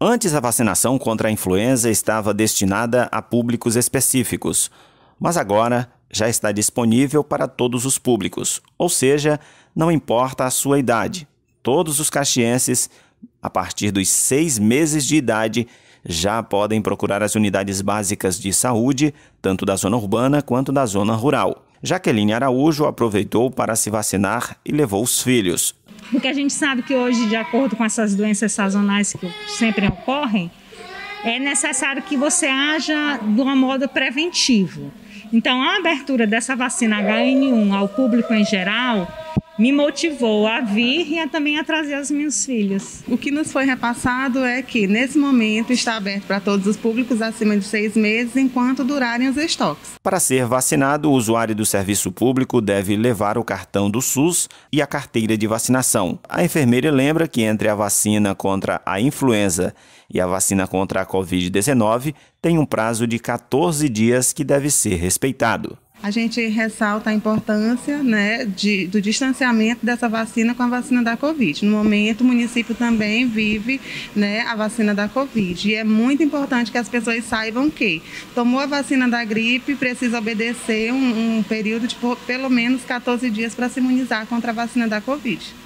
Antes, a vacinação contra a influenza estava destinada a públicos específicos, mas agora já está disponível para todos os públicos, ou seja, não importa a sua idade. Todos os caxienses, a partir dos seis meses de idade, já podem procurar as unidades básicas de saúde, tanto da zona urbana quanto da zona rural. Jaqueline Araújo aproveitou para se vacinar e levou os filhos. Porque a gente sabe que hoje, de acordo com essas doenças sazonais que sempre ocorrem, é necessário que você haja de uma modo preventivo. Então, a abertura dessa vacina HN1 ao público em geral me motivou a vir e a também a trazer as meus filhos. O que nos foi repassado é que, nesse momento, está aberto para todos os públicos acima de seis meses, enquanto durarem os estoques. Para ser vacinado, o usuário do serviço público deve levar o cartão do SUS e a carteira de vacinação. A enfermeira lembra que entre a vacina contra a influenza e a vacina contra a Covid-19 tem um prazo de 14 dias que deve ser respeitado a gente ressalta a importância né, de, do distanciamento dessa vacina com a vacina da Covid. No momento, o município também vive né, a vacina da Covid. E é muito importante que as pessoas saibam que tomou a vacina da gripe, precisa obedecer um, um período de por, pelo menos 14 dias para se imunizar contra a vacina da Covid.